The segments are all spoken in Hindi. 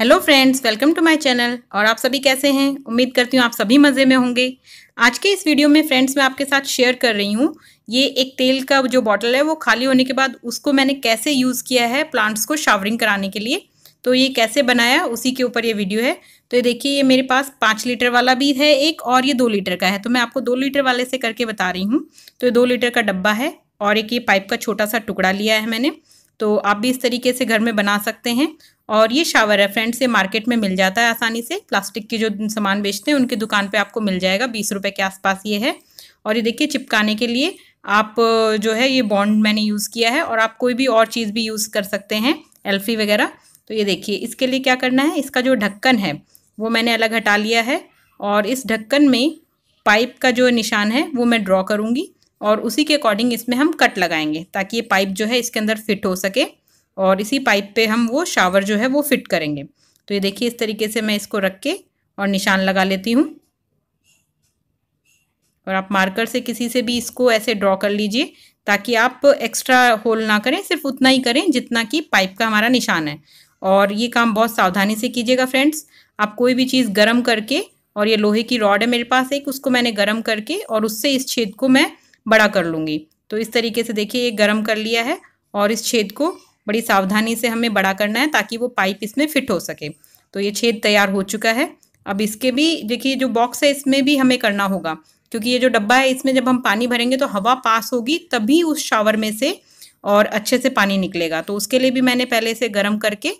hello friends welcome to my channel और आप सभी कैसे हैं उम्मीद करती हूँ आप सभी मज़े में होंगे आज के इस वीडियो में फ्रेंड्स मैं आपके साथ शेयर कर रही हूँ ये एक तेल का जो बॉटल है वो खाली होने के बाद उसको मैंने कैसे यूज़ किया है प्लांट्स को शावरिंग कराने के लिए तो ये कैसे बनाया उसी के ऊपर ये वीडियो है तो ये देखिए ये मेरे पास पाँच लीटर वाला भी है एक और ये दो लीटर का है तो मैं आपको दो लीटर वाले से करके बता रही हूँ तो ये दो लीटर का डब्बा है और एक ये पाइप का छोटा सा टुकड़ा लिया है मैंने तो आप भी इस तरीके से घर में बना सकते हैं और ये शावर है फ्रेंड्स ये मार्केट में मिल जाता है आसानी से प्लास्टिक के जो सामान बेचते हैं उनकी दुकान पे आपको मिल जाएगा बीस रुपए के आसपास ये है और ये देखिए चिपकाने के लिए आप जो है ये बॉन्ड मैंने यूज़ किया है और आप कोई भी और चीज़ भी यूज़ कर सकते हैं एल्फी e वगैरह तो ये देखिए इसके लिए क्या करना है इसका जो ढक्कन है वो मैंने अलग हटा लिया है और इस ढक्कन में पाइप का जो निशान है वो मैं ड्रॉ करूँगी और उसी के अकॉर्डिंग इसमें हम कट लगाएंगे ताकि ये पाइप जो है इसके अंदर फिट हो सके और इसी पाइप पे हम वो शावर जो है वो फिट करेंगे तो ये देखिए इस तरीके से मैं इसको रख के और निशान लगा लेती हूँ और आप मार्कर से किसी से भी इसको ऐसे ड्रॉ कर लीजिए ताकि आप एक्स्ट्रा होल ना करें सिर्फ उतना ही करें जितना कि पाइप का हमारा निशान है और ये काम बहुत सावधानी से कीजिएगा फ्रेंड्स आप कोई भी चीज़ गर्म करके और ये लोहे की रॉड है मेरे पास एक उसको मैंने गर्म करके और उससे इस छेद को मैं बड़ा कर लूँगी तो इस तरीके से देखिए ये गर्म कर लिया है और इस छेद को बड़ी सावधानी से हमें बड़ा करना है ताकि वो पाइप इसमें फिट हो सके तो ये छेद तैयार हो चुका है अब इसके भी देखिए जो बॉक्स है इसमें भी हमें करना होगा क्योंकि ये जो डब्बा है इसमें जब हम पानी भरेंगे तो हवा पास होगी तभी उस शावर में से और अच्छे से पानी निकलेगा तो उसके लिए भी मैंने पहले से गर्म करके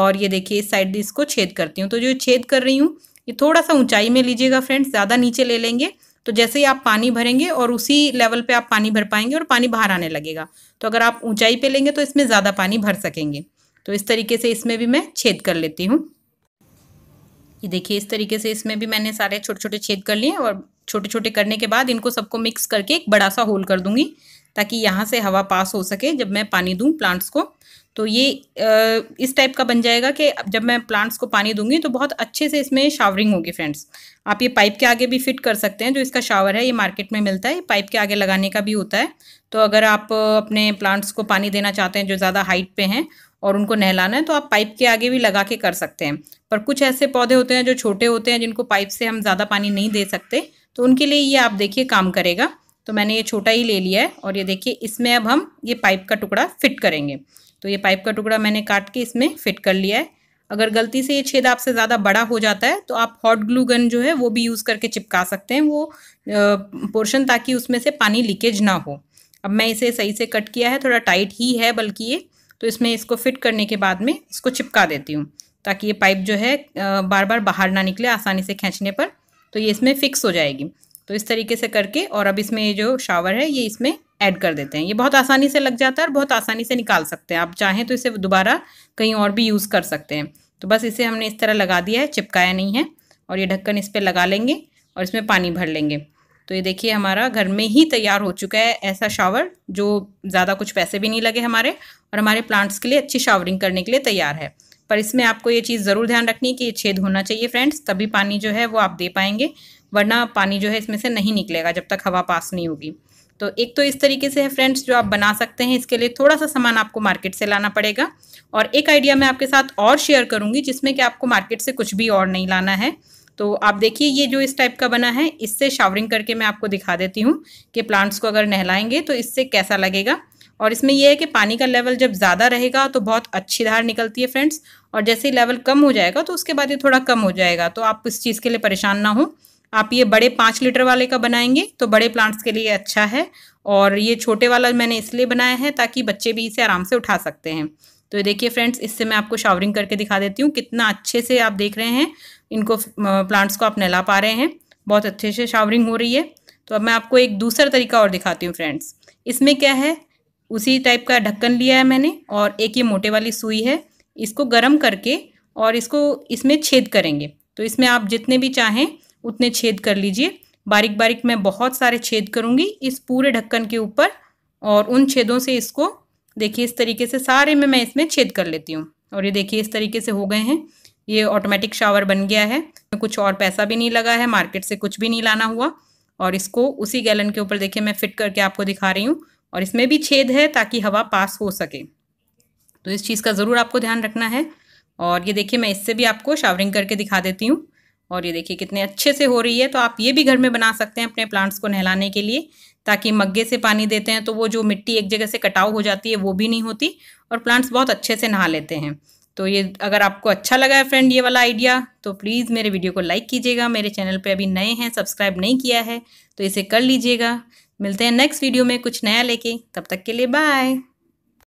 और ये देखिए इस साइड इसको छेद करती हूँ तो जो छेद कर रही हूँ ये थोड़ा सा ऊंचाई में लीजिएगा फ्रेंड्स ज़्यादा नीचे ले लेंगे तो जैसे ही आप पानी भरेंगे और उसी लेवल पे आप पानी भर पाएंगे और पानी बाहर आने लगेगा तो अगर आप ऊंचाई पे लेंगे तो इसमें ज़्यादा पानी भर सकेंगे तो इस तरीके से इसमें भी मैं छेद कर लेती हूँ ये देखिए इस तरीके से इसमें भी मैंने सारे छोटे छोटे छेद कर लिए और छोटे छोटे करने के बाद इनको सबको मिक्स करके एक बड़ा सा होल कर दूंगी ताकि यहाँ से हवा पास हो सके जब मैं पानी दूँ प्लांट्स को तो ये इस टाइप का बन जाएगा कि जब मैं प्लांट्स को पानी दूंगी तो बहुत अच्छे से इसमें शावरिंग होगी फ्रेंड्स आप ये पाइप के आगे भी फिट कर सकते हैं जो इसका शावर है ये मार्केट में मिलता है पाइप के आगे लगाने का भी होता है तो अगर आप अपने प्लांट्स को पानी देना चाहते हैं जो ज़्यादा हाइट पे हैं और उनको नहलाना है तो आप पाइप के आगे भी लगा के कर सकते हैं पर कुछ ऐसे पौधे होते हैं जो छोटे होते हैं जिनको पाइप से हम ज़्यादा पानी नहीं दे सकते तो उनके लिए ये आप देखिए काम करेगा तो मैंने ये छोटा ही ले लिया है और ये देखिए इसमें अब हम ये पाइप का टुकड़ा फिट करेंगे तो ये पाइप का टुकड़ा मैंने काट के इसमें फिट कर लिया है अगर गलती से ये छेद आपसे ज़्यादा बड़ा हो जाता है तो आप हॉट ग्लू गन जो है वो भी यूज़ करके चिपका सकते हैं वो पोर्शन ताकि उसमें से पानी लीकेज ना हो अब मैं इसे सही से कट किया है थोड़ा टाइट ही है बल्कि ये तो इसमें इसको फिट करने के बाद में इसको चिपका देती हूँ ताकि ये पाइप जो है बार बार बाहर ना निकले आसानी से खींचने पर तो ये इसमें फिक्स हो जाएगी तो इस तरीके से करके और अब इसमें ये जो शावर है ये इसमें ऐड कर देते हैं ये बहुत आसानी से लग जाता है और बहुत आसानी से निकाल सकते हैं आप चाहें तो इसे दोबारा कहीं और भी यूज़ कर सकते हैं तो बस इसे हमने इस तरह लगा दिया है चिपकाया नहीं है और ये ढक्कन इस पर लगा लेंगे और इसमें पानी भर लेंगे तो ये देखिए हमारा घर में ही तैयार हो चुका है ऐसा शावर जो ज़्यादा कुछ पैसे भी नहीं लगे हमारे और हमारे प्लांट्स के लिए अच्छी शावरिंग करने के लिए तैयार है पर इसमें आपको ये चीज़ ज़रूर ध्यान रखनी है कि ये छेद होना चाहिए फ्रेंड्स तभी पानी जो है वो आप दे पाएंगे वरना पानी जो है इसमें से नहीं निकलेगा जब तक हवा पास नहीं होगी तो एक तो इस तरीके से है फ्रेंड्स जो आप बना सकते हैं इसके लिए थोड़ा सा सामान आपको मार्केट से लाना पड़ेगा और एक आइडिया मैं आपके साथ और शेयर करूंगी जिसमें कि आपको मार्केट से कुछ भी और नहीं लाना है तो आप देखिए ये जो इस टाइप का बना है इससे शावरिंग करके मैं आपको दिखा देती हूँ कि प्लांट्स को अगर नहलाएंगे तो इससे कैसा लगेगा और इसमें यह है कि पानी का लेवल जब ज़्यादा रहेगा तो बहुत अच्छी धार निकलती है फ्रेंड्स और जैसे ही लेवल कम हो जाएगा तो उसके बाद ये थोड़ा कम हो जाएगा तो आप इस चीज़ के लिए परेशान ना हो आप ये बड़े पाँच लीटर वाले का बनाएंगे तो बड़े प्लांट्स के लिए अच्छा है और ये छोटे वाला मैंने इसलिए बनाया है ताकि बच्चे भी इसे आराम से उठा सकते हैं तो ये देखिए फ्रेंड्स इससे मैं आपको शावरिंग करके दिखा देती हूँ कितना अच्छे से आप देख रहे हैं इनको प्लांट्स को आप नहला पा रहे हैं बहुत अच्छे से शावरिंग हो रही है तो अब मैं आपको एक दूसरा तरीका और दिखाती हूँ फ्रेंड्स इसमें क्या है उसी टाइप का ढक्कन लिया है मैंने और एक ये मोटे वाली सुई है इसको गर्म करके और इसको इसमें छेद करेंगे तो इसमें आप जितने भी चाहें उतने छेद कर लीजिए बारीक बारीक मैं बहुत सारे छेद करूँगी इस पूरे ढक्कन के ऊपर और उन छेदों से इसको देखिए इस तरीके से सारे में मैं इसमें छेद कर लेती हूँ और ये देखिए इस तरीके से हो गए हैं ये ऑटोमेटिक शावर बन गया है कुछ और पैसा भी नहीं लगा है मार्केट से कुछ भी नहीं लाना हुआ और इसको उसी गैलन के ऊपर देखिए मैं फिट करके आपको दिखा रही हूँ और इसमें भी छेद है ताकि हवा पास हो सके तो इस चीज़ का ज़रूर आपको ध्यान रखना है और ये देखिए मैं इससे भी आपको शावरिंग करके दिखा देती हूँ और ये देखिए कितने अच्छे से हो रही है तो आप ये भी घर में बना सकते हैं अपने प्लांट्स को नहलाने के लिए ताकि मग्गे से पानी देते हैं तो वो जो मिट्टी एक जगह से कटाव हो जाती है वो भी नहीं होती और प्लांट्स बहुत अच्छे से नहा लेते हैं तो ये अगर आपको अच्छा लगा है फ्रेंड ये वाला आइडिया तो प्लीज़ मेरे वीडियो को लाइक कीजिएगा मेरे चैनल पे अभी नए हैं सब्सक्राइब नहीं किया है तो इसे कर लीजिएगा मिलते हैं नेक्स्ट वीडियो में कुछ नया लेके तब तक के लिए बाय